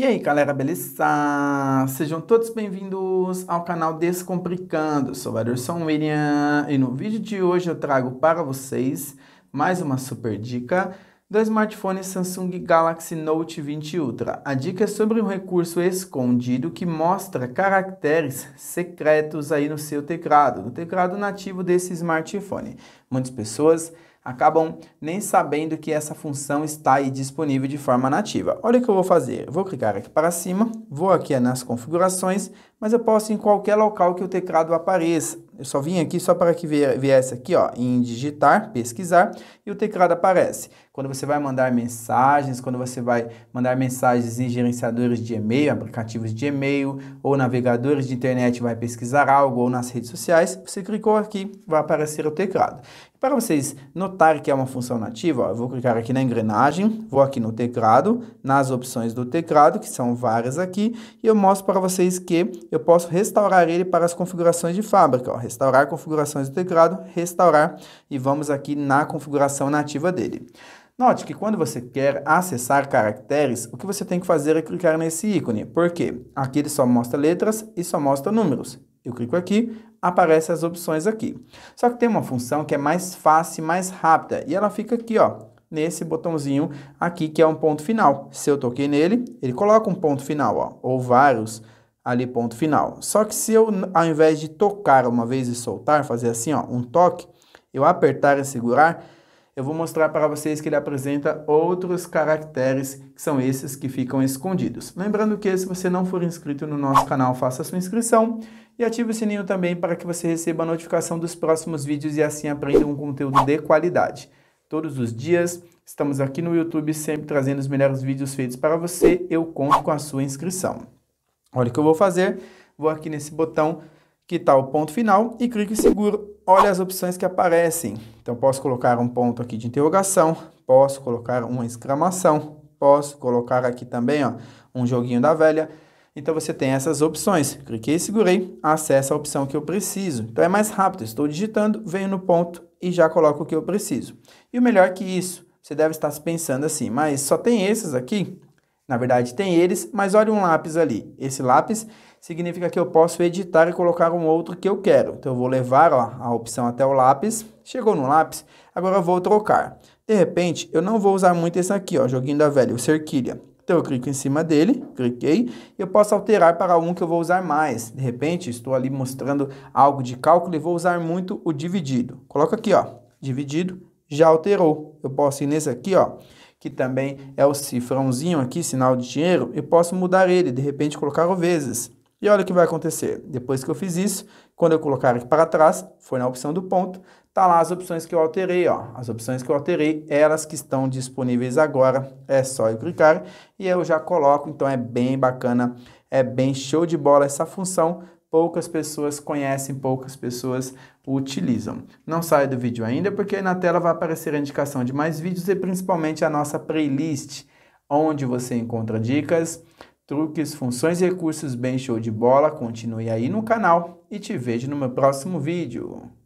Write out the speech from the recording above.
E aí galera, beleza? Sejam todos bem-vindos ao canal Descomplicando, sou o Ederson William e no vídeo de hoje eu trago para vocês mais uma super dica do smartphone Samsung Galaxy Note 20 Ultra. A dica é sobre um recurso escondido que mostra caracteres secretos aí no seu teclado, no teclado nativo desse smartphone. Muitas pessoas acabam nem sabendo que essa função está aí disponível de forma nativa. Olha o que eu vou fazer. vou clicar aqui para cima, vou aqui nas configurações, mas eu posso ir em qualquer local que o teclado apareça. Eu só vim aqui só para que viesse aqui ó, em digitar, pesquisar, e o teclado aparece. Quando você vai mandar mensagens, quando você vai mandar mensagens em gerenciadores de e-mail, aplicativos de e-mail, ou navegadores de internet vai pesquisar algo, ou nas redes sociais, você clicou aqui, vai aparecer o teclado. Para vocês notarem que é uma função nativa, ó, eu vou clicar aqui na engrenagem, vou aqui no teclado, nas opções do teclado, que são várias aqui, e eu mostro para vocês que eu posso restaurar ele para as configurações de fábrica. Ó. Restaurar configurações do teclado, restaurar e vamos aqui na configuração nativa dele. Note que quando você quer acessar caracteres, o que você tem que fazer é clicar nesse ícone, porque aqui ele só mostra letras e só mostra números. Eu clico aqui, aparecem as opções aqui. Só que tem uma função que é mais fácil, mais rápida, e ela fica aqui, ó, nesse botãozinho aqui, que é um ponto final. Se eu toquei nele, ele coloca um ponto final, ó, ou vários ali ponto final. Só que se eu, ao invés de tocar uma vez e soltar, fazer assim, ó, um toque, eu apertar e segurar, eu vou mostrar para vocês que ele apresenta outros caracteres, que são esses que ficam escondidos. Lembrando que se você não for inscrito no nosso canal, faça sua inscrição e ative o sininho também para que você receba a notificação dos próximos vídeos e assim aprenda um conteúdo de qualidade. Todos os dias, estamos aqui no YouTube sempre trazendo os melhores vídeos feitos para você, eu conto com a sua inscrição. Olha o que eu vou fazer, vou aqui nesse botão que está o ponto final e clico em seguro. Olha as opções que aparecem. Então, posso colocar um ponto aqui de interrogação, posso colocar uma exclamação, posso colocar aqui também ó, um joguinho da velha. Então, você tem essas opções. Cliquei e segurei, acessa a opção que eu preciso. Então, é mais rápido. Estou digitando, venho no ponto e já coloco o que eu preciso. E o melhor que isso, você deve estar se pensando assim, mas só tem esses aqui? Na verdade, tem eles, mas olha um lápis ali. Esse lápis significa que eu posso editar e colocar um outro que eu quero. Então, eu vou levar ó, a opção até o lápis. Chegou no lápis, agora eu vou trocar. De repente, eu não vou usar muito esse aqui, ó, joguinho da velha, o cerquilha. Então, eu clico em cima dele, cliquei, e eu posso alterar para um que eu vou usar mais. De repente, estou ali mostrando algo de cálculo e vou usar muito o dividido. Coloca aqui, ó, dividido, já alterou. Eu posso ir nesse aqui, ó, que também é o cifrãozinho aqui, sinal de dinheiro, eu posso mudar ele, de repente colocar o vezes. E olha o que vai acontecer. Depois que eu fiz isso, quando eu colocar aqui para trás, foi na opção do ponto, tá lá as opções que eu alterei, ó. As opções que eu alterei, elas que estão disponíveis agora, é só eu clicar e eu já coloco, então é bem bacana, é bem show de bola essa função poucas pessoas conhecem, poucas pessoas utilizam. Não saia do vídeo ainda, porque aí na tela vai aparecer a indicação de mais vídeos e principalmente a nossa playlist, onde você encontra dicas, truques, funções e recursos bem show de bola. Continue aí no canal e te vejo no meu próximo vídeo.